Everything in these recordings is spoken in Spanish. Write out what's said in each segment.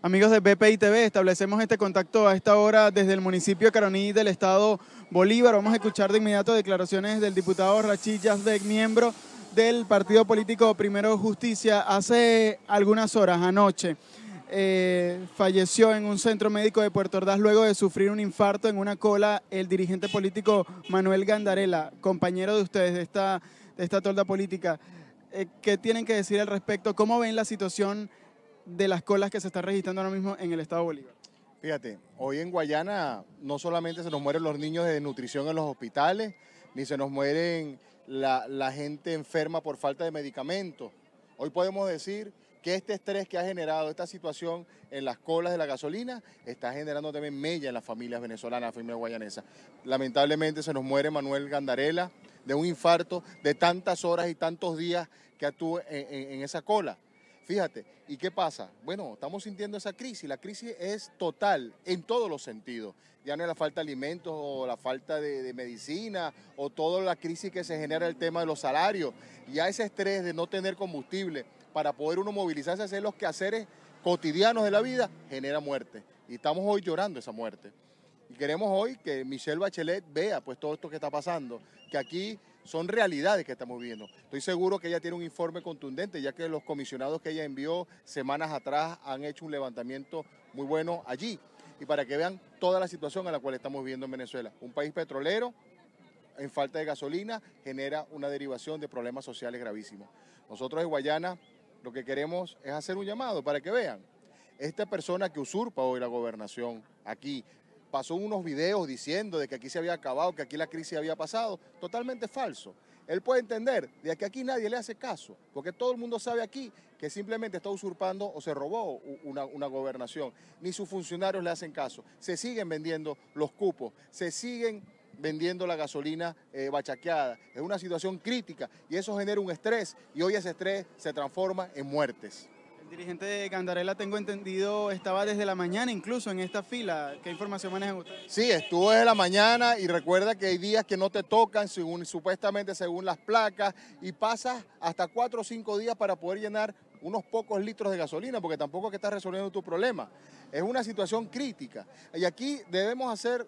Amigos de BPI TV, establecemos este contacto a esta hora desde el municipio de Caroní del estado Bolívar. Vamos a escuchar de inmediato declaraciones del diputado Rachid Yazbek, miembro del partido político Primero Justicia. Hace algunas horas, anoche, eh, falleció en un centro médico de Puerto Ordaz luego de sufrir un infarto en una cola el dirigente político Manuel Gandarela, compañero de ustedes de esta, de esta tolda política. Eh, ¿Qué tienen que decir al respecto? ¿Cómo ven la situación? de las colas que se están registrando ahora mismo en el estado Bolívar? Fíjate, hoy en Guayana no solamente se nos mueren los niños de nutrición en los hospitales, ni se nos mueren la, gente enferma por falta de medicamentos. Hoy podemos decir que este estrés que ha generado esta situación en las colas de la gasolina está generando también mella en las familias venezolanas, las familias guayanesas. Lamentablemente se nos muere Manuel Gandarela de un infarto de tantas horas y tantos días que estuvo en esa cola. Fíjate, ¿y qué pasa? Bueno, estamos sintiendo esa crisis. La crisis es total en todos los sentidos. Ya no es la falta de alimentos o la falta de, medicina o toda la crisis que se genera el tema de los salarios. Ya ese estrés de no tener combustible para poder uno movilizarse a hacer los quehaceres cotidianos de la vida genera muerte. Y estamos hoy llorando esa muerte. Y queremos hoy que Michelle Bachelet vea pues todo esto que está pasando, que aquí son realidades que estamos viendo. Estoy seguro que ella tiene un informe contundente, ya que los comisionados que ella envió semanas atrás han hecho un levantamiento muy bueno allí. Y para que vean toda la situación a la cual estamos viviendo en Venezuela. Un país petrolero en falta de gasolina genera una derivación de problemas sociales gravísimos. Nosotros en Guayana lo que queremos es hacer un llamado para que vean. Esta persona que usurpa hoy la gobernación aquí pasó unos videos diciendo de que aquí se había acabado, que aquí la crisis había pasado, totalmente falso. Él puede entender de que aquí nadie le hace caso, porque todo el mundo sabe aquí que simplemente está usurpando o se robó una, gobernación. Ni sus funcionarios le hacen caso. Se siguen vendiendo los cupos, se siguen vendiendo la gasolina eh, bachaqueada. Es una situación crítica y eso genera un estrés y hoy ese estrés se transforma en muertes dirigente de Candarela, tengo entendido, estaba desde la mañana incluso en esta fila. ¿Qué información maneja usted? Sí, estuvo desde la mañana y recuerda que hay días que no te tocan, supuestamente según las placas, y pasas hasta cuatro o cinco días para poder llenar unos pocos litros de gasolina, porque tampoco es que estás resolviendo tu problema. Es una situación crítica. Y aquí debemos hacer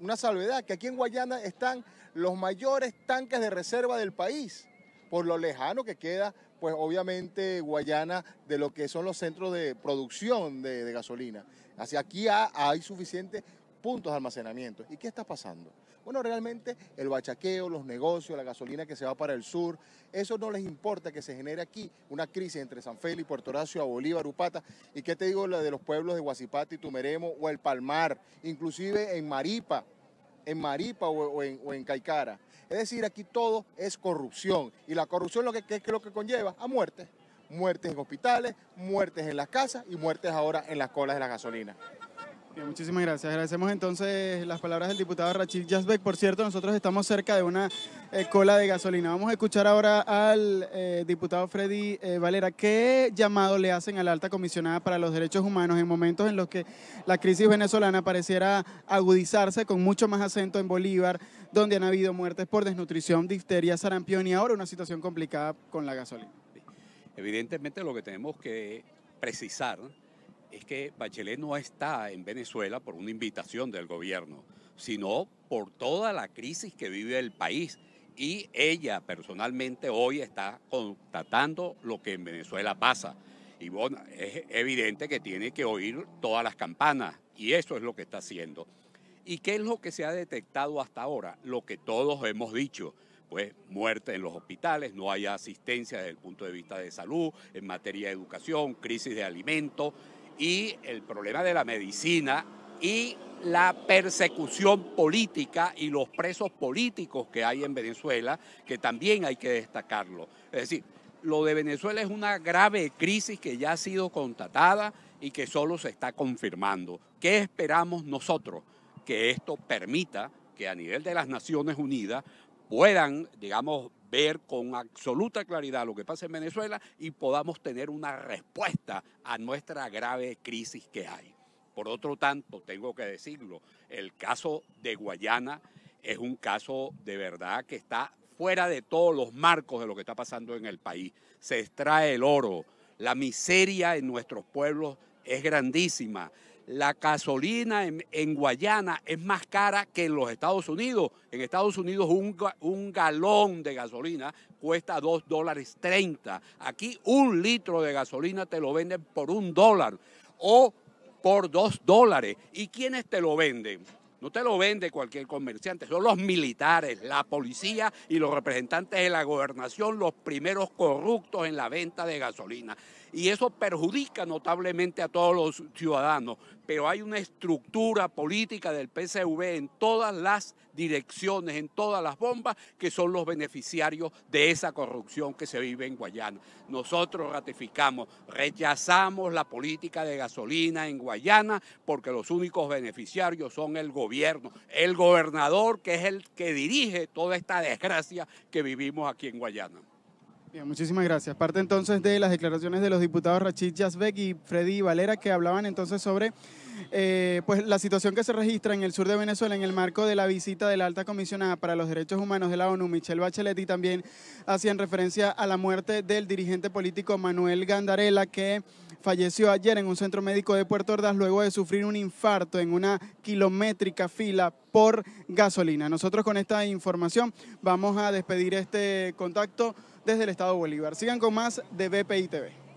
una salvedad, que aquí en Guayana están los mayores tanques de reserva del país, por lo lejano que queda pues obviamente Guayana de lo que son los centros de producción de, gasolina. Hacia aquí hay suficientes puntos de almacenamiento. ¿Y qué está pasando? Bueno, realmente el bachaqueo, los negocios, la gasolina que se va para el sur, eso no les importa que se genere aquí una crisis entre San Félix, Puerto Horacio, Bolívar, Upata, y qué te digo de los pueblos de Guasipati, Tumeremo o El Palmar, inclusive en Maripa, en Maripa o, en, Caicara. Es decir, aquí todo es corrupción. Y la corrupción lo que, es lo que conlleva a muertes. Muertes en hospitales, muertes en las casas y muertes ahora en las colas de la gasolina muchísimas gracias. Agradecemos entonces las palabras del diputado Rachid Yazbek. Por cierto, nosotros estamos cerca de una eh, cola de gasolina. Vamos a escuchar ahora al eh, diputado Freddy eh, Valera. ¿Qué llamado le hacen a la alta comisionada para los derechos humanos en momentos en los que la crisis venezolana pareciera agudizarse con mucho más acento en Bolívar, donde han habido muertes por desnutrición, difteria, sarampión y ahora una situación complicada con la gasolina? Evidentemente lo que tenemos que precisar es que Bachelet no está en Venezuela por una invitación del gobierno, sino por toda la crisis que vive el país. Y ella personalmente hoy está constatando lo que en Venezuela pasa. Y bueno, es evidente que tiene que oír todas las campanas y eso es lo que está haciendo. ¿Y qué es lo que se ha detectado hasta ahora? Lo que todos hemos dicho, pues muerte en los hospitales, no hay asistencia desde el punto de vista de salud, en materia de educación, crisis de alimentos y el problema de la medicina y la persecución política y los presos políticos que hay en Venezuela, que también hay que destacarlo. Es decir, lo de Venezuela es una grave crisis que ya ha sido constatada y que solo se está confirmando. ¿Qué esperamos nosotros? Que esto permita que a nivel de las Naciones Unidas puedan, digamos, ver con absoluta claridad lo que pasa en Venezuela y podamos tener una respuesta a nuestra grave crisis que hay. Por otro tanto, tengo que decirlo, el caso de Guayana es un caso de verdad que está fuera de todos los marcos de lo que está pasando en el país. Se extrae el oro, la miseria en nuestros pueblos es grandísima la gasolina en, Guayana es más cara que en los Estados Unidos. En Estados Unidos un, galón de gasolina cuesta dos dólares 30. Aquí un litro de gasolina te lo venden por un dólar o por dos dólares. ¿Y quiénes te lo venden? No te lo vende cualquier comerciante, son los militares, la policía y los representantes de la gobernación los primeros corruptos en la venta de gasolina. Y eso perjudica notablemente a todos los ciudadanos, pero hay una estructura política del PCV en todas las direcciones, en todas las bombas, que son los beneficiarios de esa corrupción que se vive en Guayana. Nosotros ratificamos, rechazamos la política de gasolina en Guayana porque los únicos beneficiarios son el gobierno, el gobernador que es el que dirige toda esta desgracia que vivimos aquí en Guayana muchísimas gracias. Parte entonces de las declaraciones de los diputados Rachid Yazbek y Freddy Valera que hablaban entonces sobre eh, pues la situación que se registra en el sur de Venezuela en el marco de la visita de la alta comisionada para los derechos humanos de la ONU, Michelle Bachelet, y también hacían referencia a la muerte del dirigente político Manuel Gandarela, que falleció ayer en un centro médico de Puerto Ordaz luego de sufrir un infarto en una kilométrica fila por gasolina. Nosotros con esta información vamos a despedir este contacto desde el Estado Bolívar. Sigan con más de BPI TV.